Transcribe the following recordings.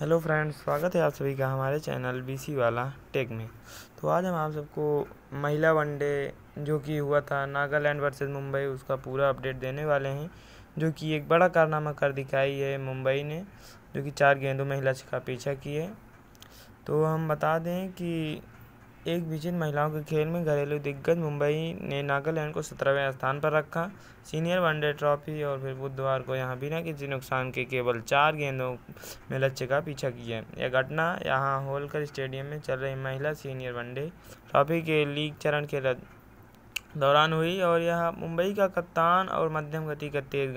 hello friends स्वागत है आप सभी का हमारे चैनल बीसी वाला टेक में तो आज हम आप सबको महिला वनडे जो कि हुआ था नागालैंड वर्सेस मुंबई उसका पूरा अपडेट देने वाले हैं जो कि एक बड़ा कारनामा कर दिखाई है मुंबई ने जो कि चार गेंदों में हिला का पीछा किए तो हम बता दें कि एक विजेता महिलाओं के खेल में घरेलू दिग्गज मुंबई ने नागालैंड को सत्रहवें स्थान पर रखा सीनियर वनडे ट्रॉफी और फिर बुधवार को यहाँ बिना किसी नुकसान के केवल चार गेंदों में लक्ष्य का पीछा किया यह घटना यहाँ होलकर स्टेडियम में चल रही महिला सीनियर वनडे ट्रॉफी के लीग चरण के दौरान हुई और यह मुंबई का कप्तान और मध्यम गति का तेज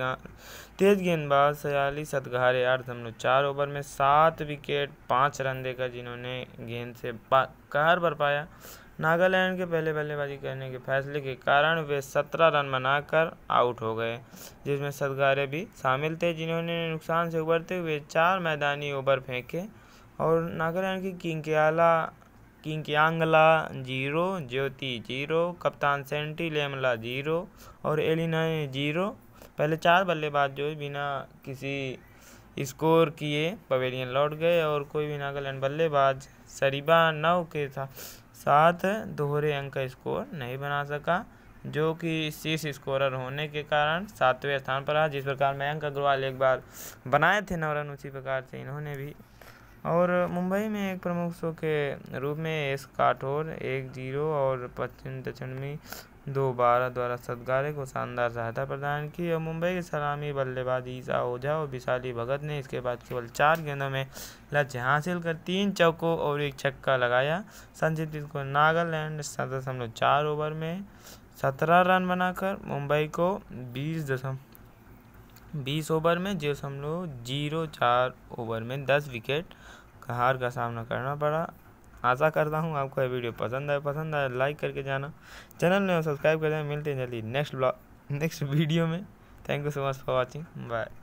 तेज गेंदबाज सयाली सतघारे आठ दशमलव चार ओवर में सात विकेट पाँच रन देकर जिन्होंने गेंद से कहर भर पाया नागालैंड के पहले बल्लेबाजी करने के फैसले के कारण वे सत्रह रन बनाकर आउट हो गए जिसमें सदगारे भी शामिल थे जिन्होंने नुकसान से उबरते हुए चार मैदानी ओवर फेंके और नागालैंड की किंग के आला किंकियांगला जीरो ज्योति जीरो कप्तान सेंटी लेमला जीरो और एलिना जीरो पहले चार बल्लेबाज जो बिना किसी स्कोर किए पवेलियन लौट गए और कोई भी नागालैंड बल्लेबाज सरीबा नौ के साथ दोहरे अंक का स्कोर नहीं बना सका जो कि शीर्ष स्कोरर होने के कारण सातवें स्थान पर रहा जिस प्रकार मयंक अग्रवाल एक बार बनाए थे नौ रन उसी प्रकार से इन्होंने भी और मुंबई में एक प्रमुख शो के रूप में एस काठोर एक जीरो और पश्चिम में दो बारह द्वारा सदगारे को शानदार सहायता प्रदान की और मुंबई के सलामी बल्लेबाज ईसा ओझा और विशाली भगत ने इसके बाद केवल चार गेंदों में लक्ष्य हासिल कर तीन चौकों और एक छक्का लगाया संजीत को नागालैंड सात दशमलव चार ओवर में सत्रह रन बनाकर मुंबई को बीस दशमलव बीस ओवर में हम लोग जीरो चार ओवर में दस विकेट हार का सामना करना पड़ा आशा करता हूँ आपको ये वीडियो पसंद आए पसंद आए लाइक करके जाना चैनल में सब्सक्राइब कर देना मिलते हैं जल्दी नेक्स्ट ब्लॉग नेक्स्ट वीडियो में thank you so much for watching bye